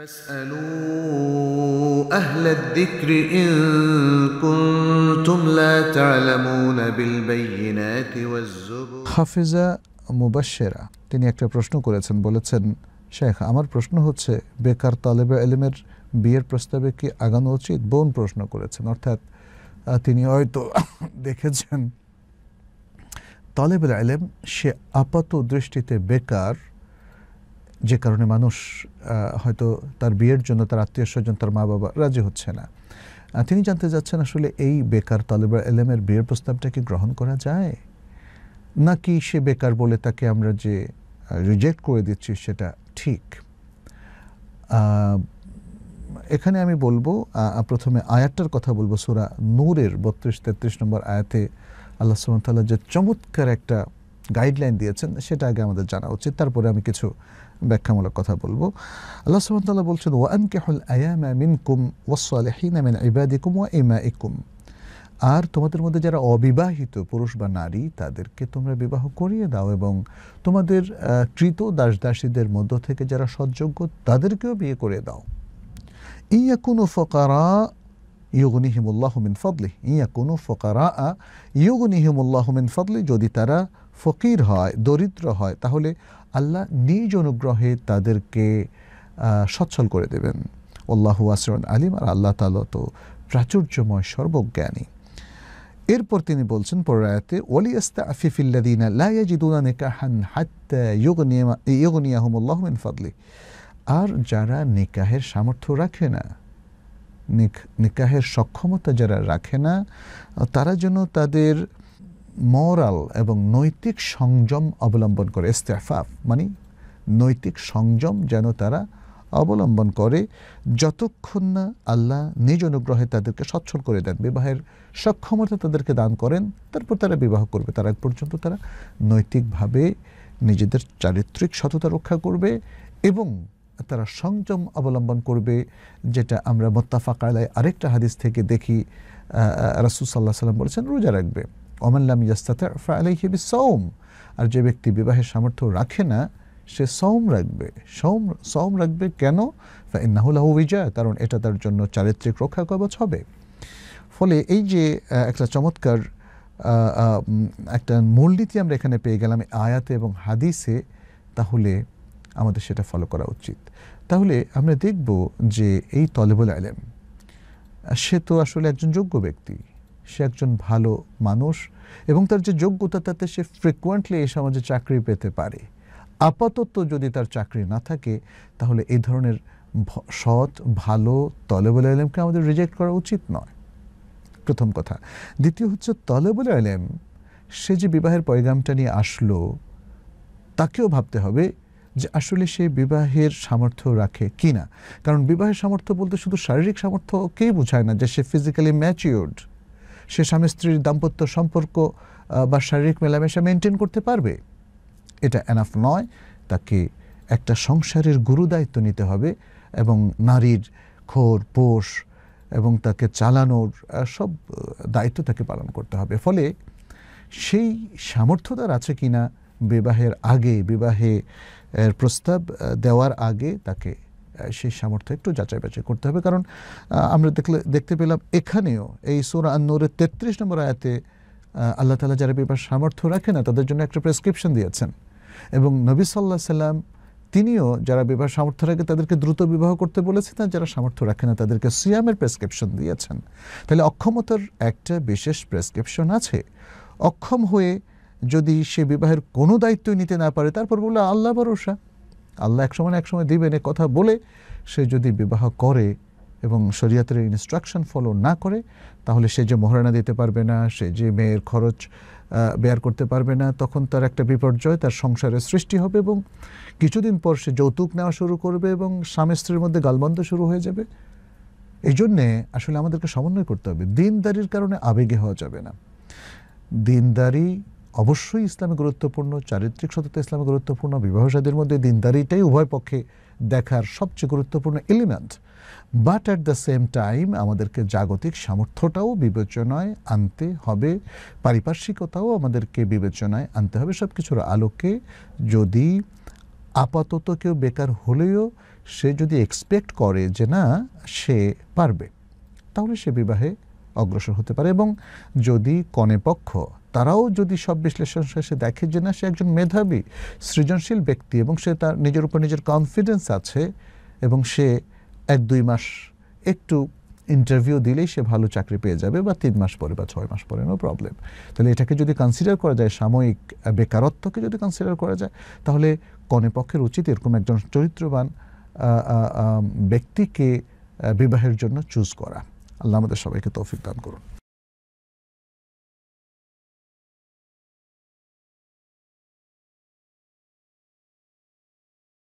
হাফিজা মুবাসেরা তিনি একটা প্রশ্ন করেছেন বলেছেন শেখ আমার প্রশ্ন হচ্ছে বেকার তালেবে এলিমের বিয়ের প্রস্তাবে কি আগানো উচিত বোন প্রশ্ন করেছেন অর্থাৎ তিনি হয়তো দেখেছেন তালেবের আলেম সে আপাত দৃষ্টিতে বেকার যে কারণে মানুষ হয়তো তার বিয়ের জন্য তার আত্মীয় স্বজন তার মা বাবা রাজি হচ্ছে না তিনি জানতে যাচ্ছেন আসলে এই বেকার তালেবা এলেমের বিয়ের প্রস্তাবটা কি গ্রহণ করা যায় নাকি সে বেকার বলে তাকে আমরা যে রিজেক্ট করে দিচ্ছি সেটা ঠিক এখানে আমি বলবো প্রথমে আয়াতটার কথা বলবো সুরা নূরের বত্রিশ তেত্রিশ নম্বর আয়াতে আল্লাহ সুমতাল্লাহ যে চমৎকার একটা গাইডলাইন দিয়েছেন সেটা আগে আমাদের জানা উচিত তারপরে আমি কিছু ব্যাখ্যামূলক কথা বলবো আল্লাহ সুবাহতাল্লাহ বলছেন ওয়ান কেহল আয়ামা মিন কুম ওয়াসালেহীন মিন ইবাদিকুম ওয়া ইমা ইকুম আর তোমাদের মধ্যে যারা অবিবাহিত পুরুষ বা নারী তাদেরকে তোমরা বিবাহ করিয়ে দাও এবং তোমাদের কৃত দাসীদের মধ্য থেকে যারা সৎযোগ্য তাদেরকেও বিয়ে করে দাও ইয়া কোনো ফকারা ইয়গনিহিমুল্লাহ মিন ফদলি ইয়া কোনো ফকারা ইয়গনিহিমুল্লাহ মিন ফদলি যদি তারা ফকির হয় দরিদ্র হয় তাহলে আল্লাহ নিজ অনুগ্রহে তাদেরকে সচ্ছল করে দেবেন আল্লাহ আসরান আলিম আর আল্লাহ তালা তো প্রাচুর্যময় সর্বজ্ঞানী এরপর তিনি বলছেন পরায়াতে ওয়ালি আফিফিল্লাদিনা লাইয়াজিদুনা নিকাহান হাত্তা ইয়গনিয়াহমুল্লাহ মিন ফাদলি আর যারা নিকাহের সামর্থ্য রাখে না নিকাহের সক্ষমতা যারা রাখে না তারা যেন তাদের মরাল এবং নৈতিক সংযম অবলম্বন করে ইস্তেফাফ মানে নৈতিক সংযম যেন তারা অবলম্বন করে যতক্ষণ না আল্লাহ নিজ অনুগ্রহে তাদেরকে সচ্ছল করে দেন বিবাহের সক্ষমতা তাদেরকে দান করেন তারপর তারা বিবাহ করবে তার আগ পর্যন্ত তারা নৈতিকভাবে নিজেদের চারিত্রিক সততা রক্ষা করবে এবং তারা সংযম অবলম্বন করবে যেটা আমরা মোত্তাফাক আলায় আরেকটা হাদিস থেকে দেখি সাল্লাহ সাল্লাম বলেছেন রোজা রাখবে অমাল্লাম ইয়াস্তাতে ফা সৌম আর যে ব্যক্তি বিবাহের সামর্থ্য রাখে না সে সৌম রাখবে সৌম সৌম রাখবে কেন ফা বিজয় কারণ এটা তার জন্য চারিত্রিক রক্ষা কবচ হবে ফলে এই যে একটা চমৎকার একটা মূলনীতি আমরা এখানে পেয়ে গেলাম আয়াতে এবং হাদিসে তাহলে আমাদের সেটা ফলো করা উচিত তাহলে আমরা দেখব যে এই তলেবুল আলেম সে তো আসলে একজন যোগ্য ব্যক্তি সে একজন ভালো মানুষ এবং তার যে যোগ্যতা তাতে সে ফ্রিকুয়েন্টলি এই সমাজে চাকরি পেতে পারে আপাতত যদি তার চাকরি না থাকে তাহলে এই ধরনের সৎ ভালো তলেবল আলেমকে আমাদের রিজেক্ট করা উচিত নয় প্রথম কথা দ্বিতীয় হচ্ছে তলেবুল আলেম সে যে বিবাহের পয়গামটা নিয়ে আসলো তাকেও ভাবতে হবে যে আসলে সে বিবাহের সামর্থ্য রাখে কিনা কারণ বিবাহের সামর্থ্য বলতে শুধু শারীরিক সামর্থ্যকেই বোঝায় না যে সে ফিজিক্যালি ম্যাচিওর্ড সে স্বামী স্ত্রীর দাম্পত্য সম্পর্ক বা শারীরিক মেলামেশা মেনটেন করতে পারবে এটা এনাফ নয় তাকে একটা সংসারের গুরু দায়িত্ব নিতে হবে এবং নারীর খোর পোষ এবং তাকে চালানোর সব দায়িত্ব তাকে পালন করতে হবে ফলে সেই সামর্থ্য তার আছে কিনা বিবাহের আগে বিবাহে প্রস্তাব দেওয়ার আগে তাকে সেই সামর্থ্য একটু যাচাই বাছাই করতে হবে কারণ আমরা দেখলে দেখতে পেলাম এখানেও এই সোরা আন্নুরের তেত্রিশ নম্বর আয়াতে আল্লাহ তালা যারা বিবার সামর্থ্য রাখে না তাদের জন্য একটা প্রেসক্রিপশন দিয়েছেন এবং নবী সাল্লাহ সাল্লাম তিনিও যারা বিবাহ সামর্থ্য রাখে তাদেরকে দ্রুত বিবাহ করতে বলেছেন আর যারা সামর্থ্য রাখে না তাদেরকে সিয়ামের প্রেসক্রিপশন দিয়েছেন তাহলে অক্ষমতার একটা বিশেষ প্রেসক্রিপশন আছে অক্ষম হয়ে যদি সে বিবাহের কোনো দায়িত্বই নিতে না পারে তারপর বলে আল্লাহ ভরসা আল্লাহ এক সময় এক সময় দিবেন এ কথা বলে সে যদি বিবাহ করে এবং শরীয়তের ইনস্ট্রাকশন ফলো না করে তাহলে সে যে মহারণা দিতে পারবে না সে যে মেয়ের খরচ বেয়ার করতে পারবে না তখন তার একটা বিপর্যয় তার সংসারের সৃষ্টি হবে এবং কিছুদিন পর সে যৌতুক নেওয়া শুরু করবে এবং স্বামী স্ত্রীর মধ্যে গালবন্ধ শুরু হয়ে যাবে এই জন্যে আসলে আমাদেরকে সমন্বয় করতে হবে দিনদারির কারণে আবেগে হওয়া যাবে না দিনদারি অবশ্যই ইসলামে গুরুত্বপূর্ণ চারিত্রিক সততা ইসলামে গুরুত্বপূর্ণ বিবাহসাদের মধ্যে দিনদারিটাই উভয় পক্ষে দেখার সবচেয়ে গুরুত্বপূর্ণ element but at the same time আমাদেরকে জাগতিক সামর্থ্যটাও বিবেচনায় আনতে হবে পারিপার্শ্বিকতাও আমাদেরকে বিবেচনায় আনতে হবে সব কিছুর আলোকে যদি আপাতত কেউ বেকার হলেও সে যদি এক্সপেক্ট করে যে না সে পারবে তাহলে সে বিবাহে অগ্রসর হতে পারে এবং যদি পক্ষ তারাও যদি সব বিশ্লেষণ শেষে দেখে যে না সে একজন মেধাবী সৃজনশীল ব্যক্তি এবং সে তার নিজের উপর নিজের কনফিডেন্স আছে এবং সে এক দুই মাস একটু ইন্টারভিউ দিলেই সে ভালো চাকরি পেয়ে যাবে বা তিন মাস পরে বা ছয় মাস পরে নো প্রবলেম তাহলে এটাকে যদি কনসিডার করা যায় সাময়িক বেকারত্বকে যদি কনসিডার করা যায় তাহলে পক্ষের উচিত এরকম একজন চরিত্রবান ব্যক্তিকে বিবাহের জন্য চুজ করা আল্লাহ আমাদের সবাইকে তৌফিক দান করুন